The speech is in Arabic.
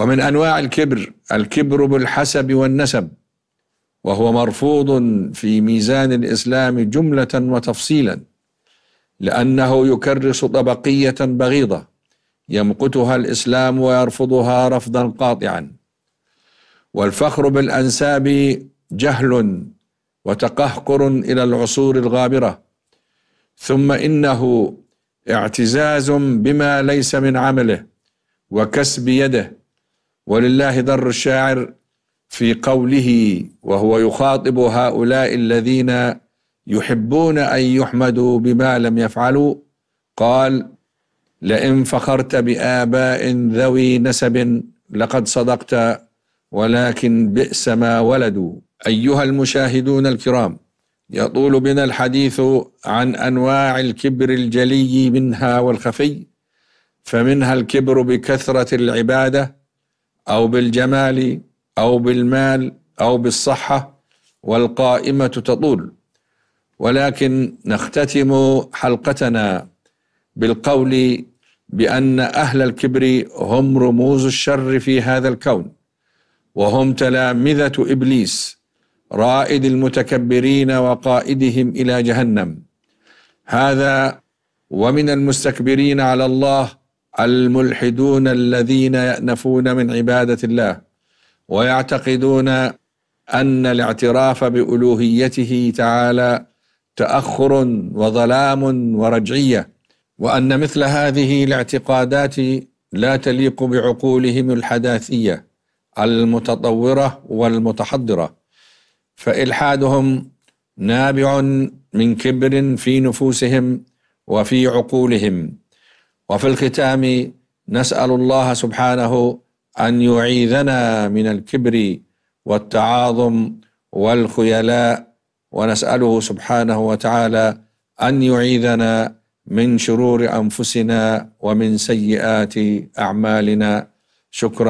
ومن انواع الكبر الكبر بالحسب والنسب وهو مرفوض في ميزان الاسلام جمله وتفصيلا لانه يكرس طبقيه بغيضه يمقتها الاسلام ويرفضها رفضا قاطعا والفخر بالانساب جهل وتقهقر الى العصور الغابره ثم انه اعتزاز بما ليس من عمله وكسب يده ولله در الشاعر في قوله وهو يخاطب هؤلاء الذين يحبون أن يحمدوا بما لم يفعلوا قال لئن فخرت بآباء ذوي نسب لقد صدقت ولكن بئس ما ولدوا أيها المشاهدون الكرام يطول بنا الحديث عن أنواع الكبر الجلي منها والخفي فمنها الكبر بكثرة العبادة او بالجمال او بالمال او بالصحه والقائمه تطول ولكن نختتم حلقتنا بالقول بان اهل الكبر هم رموز الشر في هذا الكون وهم تلامذه ابليس رائد المتكبرين وقائدهم الى جهنم هذا ومن المستكبرين على الله الملحدون الذين يأنفون من عبادة الله ويعتقدون أن الاعتراف بألوهيته تعالى تأخر وظلام ورجعية وأن مثل هذه الاعتقادات لا تليق بعقولهم الحداثية المتطورة والمتحضرة فإلحادهم نابع من كبر في نفوسهم وفي عقولهم وفي الختام نسأل الله سبحانه أن يعيذنا من الكبر والتعاظم والخيلاء ونسأله سبحانه وتعالى أن يعيذنا من شرور أنفسنا ومن سيئات أعمالنا شكرا